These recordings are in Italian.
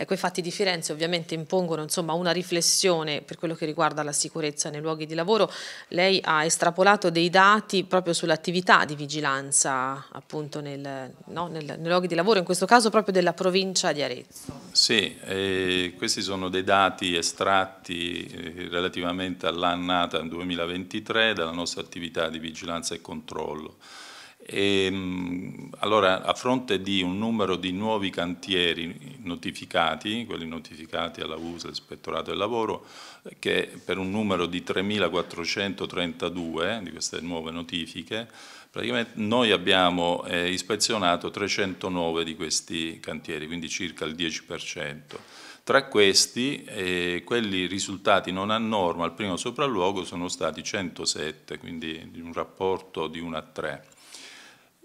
Ecco, i fatti di Firenze ovviamente impongono insomma, una riflessione per quello che riguarda la sicurezza nei luoghi di lavoro. Lei ha estrapolato dei dati proprio sull'attività di vigilanza appunto nel, no, nel, nei luoghi di lavoro, in questo caso proprio della provincia di Arezzo. Sì, eh, questi sono dei dati estratti eh, relativamente all'annata 2023 dalla nostra attività di vigilanza e controllo. E, ehm, allora, a fronte di un numero di nuovi cantieri notificati, quelli notificati alla USA, all'Ispettorato del Lavoro, che per un numero di 3.432 di queste nuove notifiche, praticamente noi abbiamo eh, ispezionato 309 di questi cantieri, quindi circa il 10%. Tra questi, eh, quelli risultati non a norma al primo sopralluogo sono stati 107, quindi un rapporto di 1 a 3.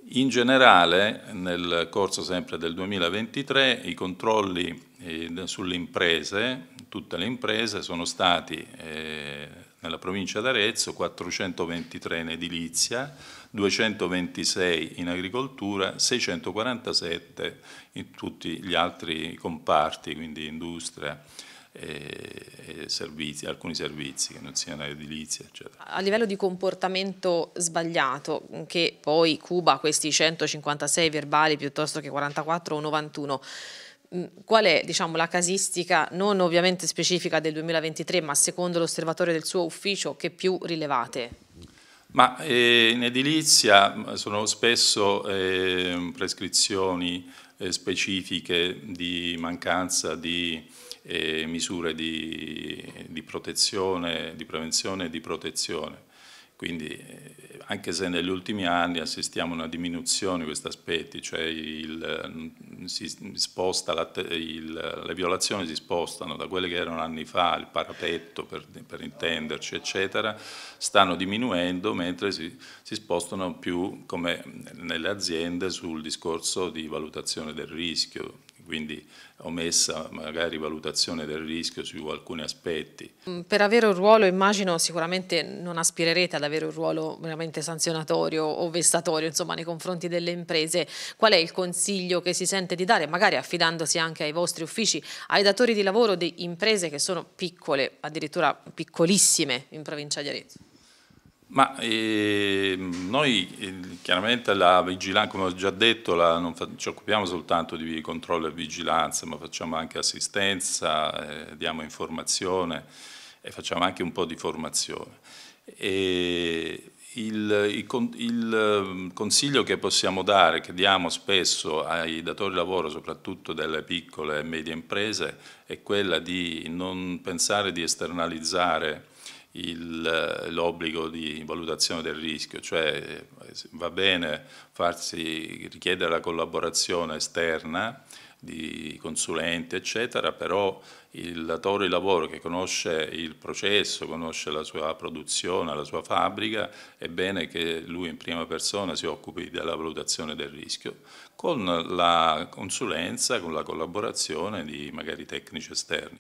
In generale, nel corso sempre del 2023, i controlli eh, sulle imprese, tutte le imprese, sono stati eh, nella provincia d'Arezzo 423 in edilizia, 226 in agricoltura, 647 in tutti gli altri comparti, quindi industria, e, e servizi, alcuni servizi che non siano edilizia, eccetera. A livello di comportamento sbagliato, che poi Cuba questi 156 verbali piuttosto che 44 o 91, mm, qual è diciamo, la casistica, non ovviamente specifica del 2023, ma secondo l'osservatorio del suo ufficio, che più rilevate? Ma eh, in edilizia mm, sono spesso eh, prescrizioni eh, specifiche di mancanza di e misure di, di, protezione, di prevenzione e di protezione. Quindi eh, anche se negli ultimi anni assistiamo a una diminuzione di questi aspetti, cioè il, mm, la, il, le violazioni si spostano da quelle che erano anni fa, il parapetto per, per intenderci, eccetera, stanno diminuendo mentre si, si, spostano più come nelle aziende sul discorso di valutazione del rischio, quindi omessa magari valutazione del rischio su alcuni aspetti. Mm, per avere un ruolo immagino sicuramente non aspirerete ad avere un ruolo veramente sanzionatorio o vessatorio insomma, nei confronti delle imprese, qual è il consiglio che si sente di dare magari affidandosi anche ai vostri uffici, ai datori di lavoro di imprese che sono piccole, addirittura piccolissime in provincia di Arezzo? Ma eh, noi ehm, chiaramente la vigilanza, come ho già detto, la, non fa, ci occupiamo soltanto di controllo e vigilanza, ma facciamo anche assistenza, eh, diamo informazione e facciamo anche un po' di formazione. E il, il, il ehm, consiglio che possiamo dare, che diamo spesso ai datori di lavoro, soprattutto delle piccole e medie imprese, è quella di non pensare di esternalizzare l'obbligo di valutazione del rischio, cioè eh, va bene farsi richiedere la collaborazione esterna di consulenti eccetera, però il datore di lavoro che conosce il processo, conosce la sua produzione, la sua fabbrica, è bene che lui in prima persona si occupi della valutazione del rischio, con la consulenza, con la collaborazione di magari tecnici esterni.